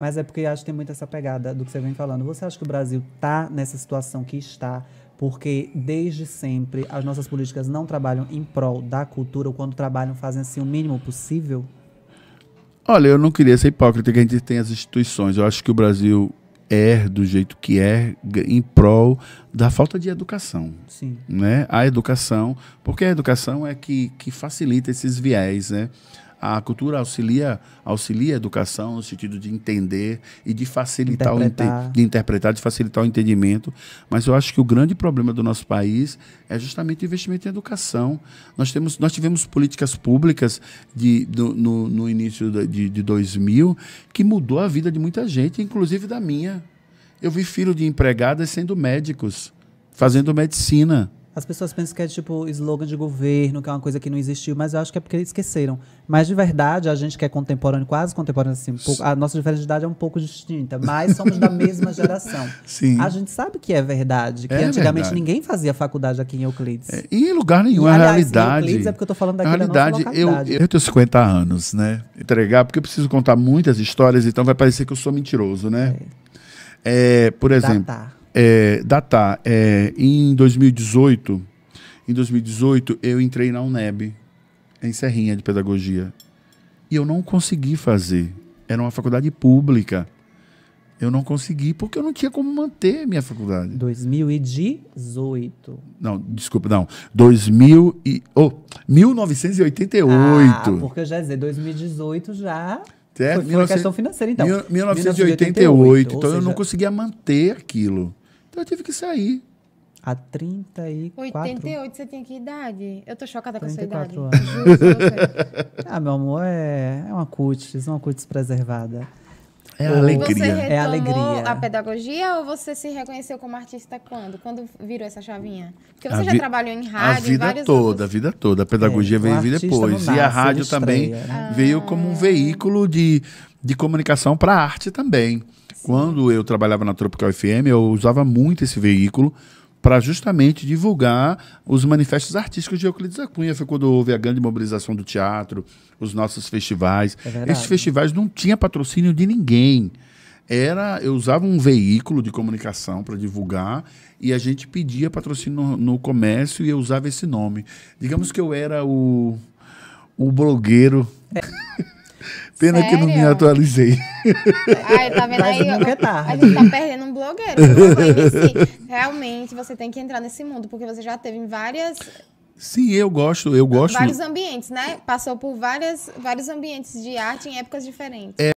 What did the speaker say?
Mas é porque acho que tem muito essa pegada do que você vem falando. Você acha que o Brasil está nessa situação que está porque desde sempre as nossas políticas não trabalham em prol da cultura ou quando trabalham fazem assim o mínimo possível? Olha, eu não queria ser hipócrita que a gente tem as instituições. Eu acho que o Brasil é do jeito que é em prol da falta de educação, Sim. né? A educação, porque a educação é que, que facilita esses viés, né? a cultura auxilia, auxilia a educação no sentido de entender e de facilitar interpretar. o de interpretar, de facilitar o entendimento. Mas eu acho que o grande problema do nosso país é justamente o investimento em educação. Nós, temos, nós tivemos políticas públicas de, do, no, no, início de, de 2000 que mudou a vida de muita gente, inclusive da minha. Eu vi filho de empregadas sendo médicos, fazendo medicina. As pessoas pensam que é tipo slogan de governo, que é uma coisa que não existiu, mas eu acho que é porque eles esqueceram. Mas de verdade, a gente que é contemporâneo, quase contemporâneo, assim, um pouco, a nossa diferença de idade é um pouco distinta, mas somos da mesma geração. Sim. A gente sabe que é verdade, que é antigamente verdade. ninguém fazia faculdade aqui em Euclides. É, em lugar nenhum, é e, aliás, a realidade. Em Euclides é porque eu tô falando daqui é a realidade, da eu, eu tenho 50 anos, né? Entregar, porque eu preciso contar muitas histórias, então vai parecer que eu sou mentiroso, né? É, é por exemplo. Datar. Tá é, datar, é, em 2018, em 2018 eu entrei na UNEB, em Serrinha de Pedagogia, e eu não consegui fazer. Era uma faculdade pública. Eu não consegui, porque eu não tinha como manter minha faculdade. 2018. Não, desculpa, não. 2000 e, oh, 1988. Ah, porque eu já ia dizer, 2018 já. É, foi 19... questão financeira, então. 1988, 1988 então eu não conseguia manter aquilo. Então eu tive que sair. Há 34... 88 você tinha que idade? Eu tô chocada com a sua idade. Anos. ah, meu amor, é, é uma cutis, uma cutis preservada. É a alegria. Você é a alegria. A pedagogia ou você se reconheceu como artista quando? Quando virou essa chavinha? Porque você já trabalhou em rádio. A vida toda, outros. a vida toda. A pedagogia é, veio vir depois. e a rádio também né? veio como um ah. veículo de, de comunicação para a arte também. Sim. Quando eu trabalhava na Tropical FM, eu usava muito esse veículo para justamente divulgar os manifestos artísticos de Euclides da Cunha. Foi quando houve a grande mobilização do teatro, os nossos festivais. É Esses festivais não tinha patrocínio de ninguém. Era, eu usava um veículo de comunicação para divulgar e a gente pedia patrocínio no, no comércio e eu usava esse nome. Digamos que eu era o, o blogueiro. É. Pena Sério? que não me atualizei. Ah, tá vendo Mas aí? Nunca é tarde. A gente tá perdendo um blogueiro. Né? Assim, realmente, você tem que entrar nesse mundo, porque você já teve várias. Sim, eu gosto, eu gosto. Vários ambientes, né? Passou por várias, vários ambientes de arte em épocas diferentes. É.